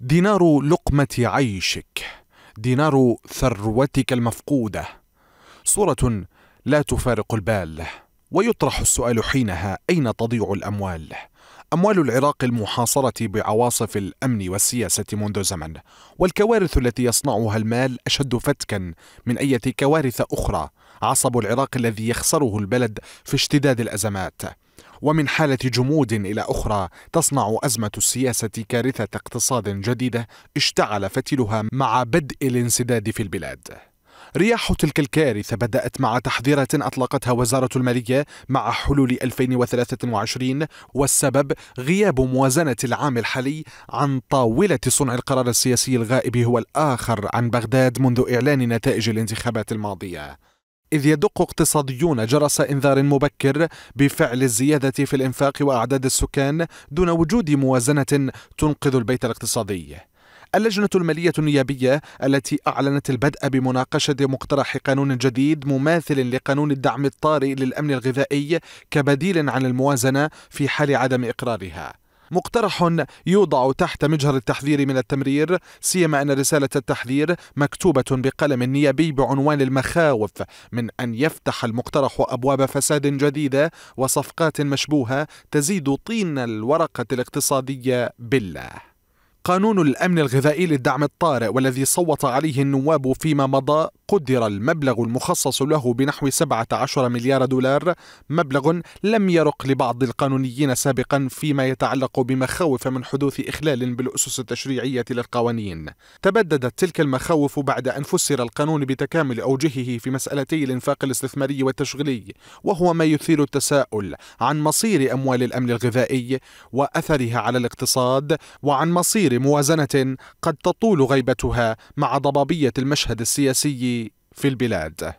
دينار لقمة عيشك، دينار ثروتك المفقودة، صورة لا تفارق البال، ويطرح السؤال حينها أين تضيع الأموال؟ أموال العراق المحاصرة بعواصف الأمن والسياسة منذ زمن، والكوارث التي يصنعها المال أشد فتكا من أية كوارث أخرى، عصب العراق الذي يخسره البلد في اشتداد الأزمات. ومن حالة جمود إلى أخرى تصنع أزمة السياسة كارثة اقتصاد جديدة اشتعل فتلها مع بدء الانسداد في البلاد رياح تلك الكارثة بدأت مع تحذيرة أطلقتها وزارة المالية مع حلول 2023 والسبب غياب موازنة العام الحالي عن طاولة صنع القرار السياسي الغائب هو الآخر عن بغداد منذ إعلان نتائج الانتخابات الماضية إذ يدق اقتصاديون جرس إنذار مبكر بفعل الزيادة في الإنفاق وأعداد السكان دون وجود موازنة تنقذ البيت الاقتصادي. اللجنة المالية النيابية التي أعلنت البدء بمناقشة مقترح قانون جديد مماثل لقانون الدعم الطارئ للأمن الغذائي كبديل عن الموازنة في حال عدم إقرارها. مقترح يوضع تحت مجهر التحذير من التمرير سيما أن رسالة التحذير مكتوبة بقلم نيابي بعنوان المخاوف من أن يفتح المقترح أبواب فساد جديدة وصفقات مشبوهة تزيد طين الورقة الاقتصادية بالله قانون الامن الغذائي للدعم الطارئ والذي صوت عليه النواب فيما مضى قدر المبلغ المخصص له بنحو 17 مليار دولار مبلغ لم يرق لبعض القانونيين سابقا فيما يتعلق بمخاوف من حدوث إخلال بالأسس التشريعية للقوانين تبددت تلك المخاوف بعد أن فسر القانون بتكامل أوجهه في مسألتي الإنفاق الاستثماري والتشغيلي وهو ما يثير التساؤل عن مصير أموال الأمن الغذائي وأثرها على الاقتصاد وعن مصير موازنة قد تطول غيبتها مع ضبابية المشهد السياسي في البلاد